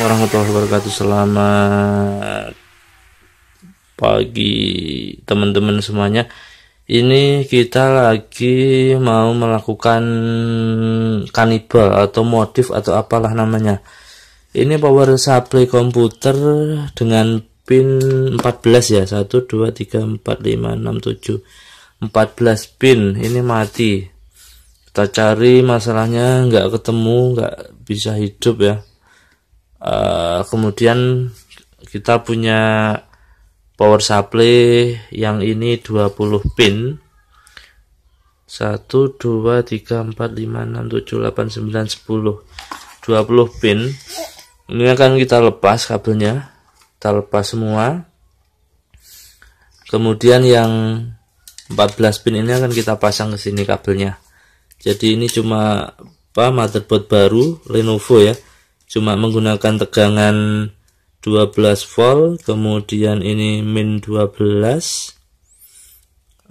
Assalamualaikum warahmatullahi wabarakatuh Selamat pagi teman-teman semuanya Ini kita lagi mau melakukan kanibal atau modif atau apalah namanya Ini power supply komputer dengan pin 14 ya 1, 2, 3, 4, 5, 6, 7 14 pin ini mati kita cari masalahnya nggak ketemu nggak bisa hidup ya Uh, kemudian kita punya power supply yang ini 20 pin 1 2 3 4 5 6 7 8 9 10 20 pin ini akan kita lepas kabelnya kita lepas semua kemudian yang 14 pin ini akan kita pasang ke sini kabelnya jadi ini cuma apa motherboard baru Lenovo ya cuma menggunakan tegangan 12 volt kemudian ini min 12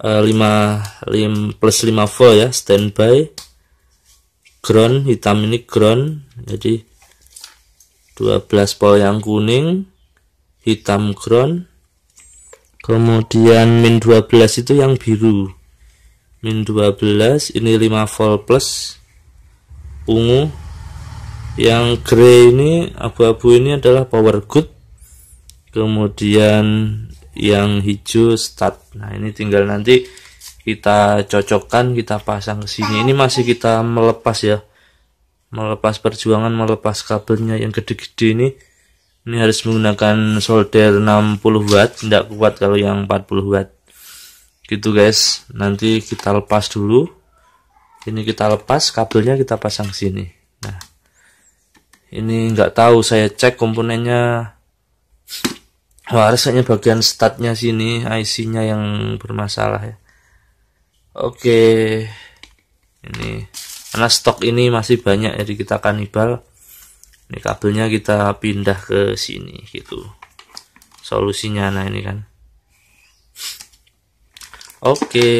5, 5 plus 5 volt ya standby ground hitam ini ground jadi 12 volt yang kuning hitam ground kemudian min 12 itu yang biru min 12 ini 5 volt plus ungu yang grey ini abu-abu ini adalah power good kemudian yang hijau start nah ini tinggal nanti kita cocokkan kita pasang ke sini ini masih kita melepas ya melepas perjuangan melepas kabelnya yang gede-gede ini ini harus menggunakan solder 60 watt tidak kuat kalau yang 40 watt gitu guys nanti kita lepas dulu ini kita lepas kabelnya kita pasang ke sini ini nggak tahu saya cek komponennya wah rasanya bagian statnya sini IC nya yang bermasalah ya oke ini karena stok ini masih banyak jadi kita kanibal ini kabelnya kita pindah ke sini gitu solusinya nah ini kan oke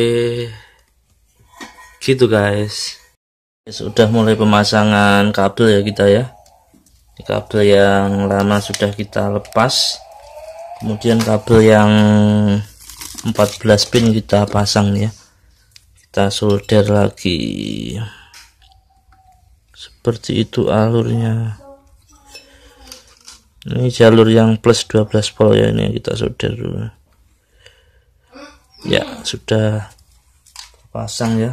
gitu guys sudah mulai pemasangan kabel ya kita ya kabel yang lama sudah kita lepas kemudian kabel yang 14 pin kita pasang ya kita solder lagi seperti itu alurnya ini jalur yang plus 12 volt ya ini kita solder dulu ya sudah pasang ya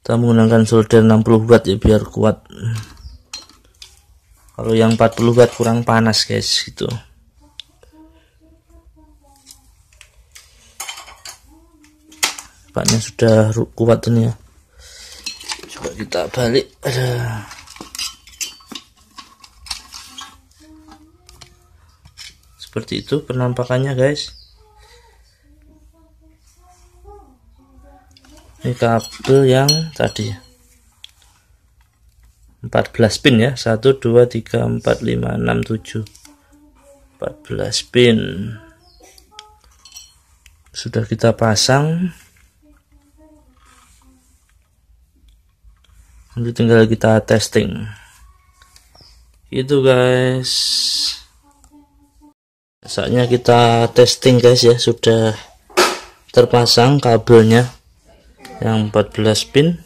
kita menggunakan solder 60 watt ya biar kuat kalau yang 40 watt kurang panas guys gitu paknya sudah kuat ini ya coba kita balik ada seperti itu penampakannya guys ini kabel yang tadi 14 pin ya 1 2 3 4 5 6 7 14 pin sudah kita pasang nanti tinggal kita testing itu guys saatnya kita testing guys ya sudah terpasang kabelnya yang 14 pin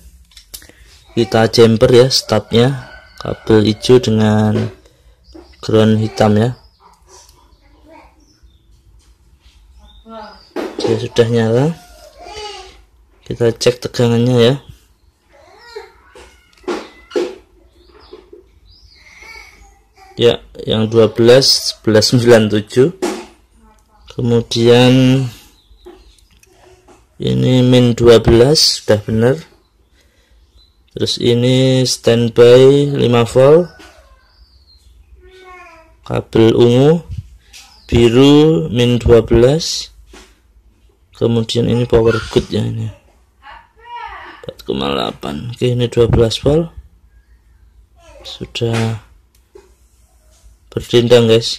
kita jumper ya startnya kabel hijau dengan ground hitam ya dia sudah nyala kita cek tegangannya ya ya yang 12 1197 kemudian ini min 12 sudah benar terus ini standby 5 volt kabel ungu biru min 12 kemudian ini power good ya ini 4,8 oke ini 12 volt sudah berdendang guys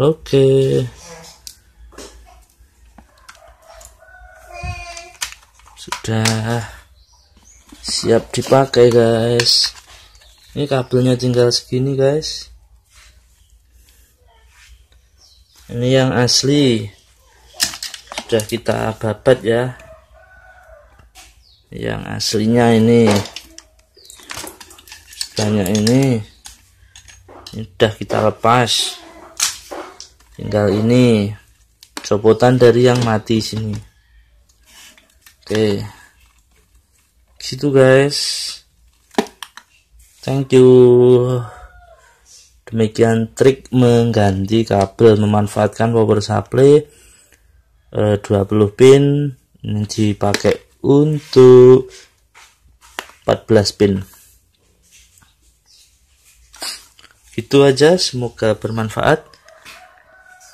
oke sudah siap dipakai guys ini kabelnya tinggal segini guys ini yang asli sudah kita babat ya yang aslinya ini banyak ini sudah kita lepas tinggal ini copotan dari yang mati sini oke okay gitu guys thank you demikian trik mengganti kabel memanfaatkan power supply eh, 20 pin ini dipakai untuk 14 pin itu aja semoga bermanfaat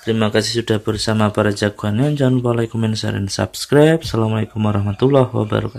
terima kasih sudah bersama para jagoan jangan lupa like, comment, share, dan subscribe assalamualaikum warahmatullahi wabarakatuh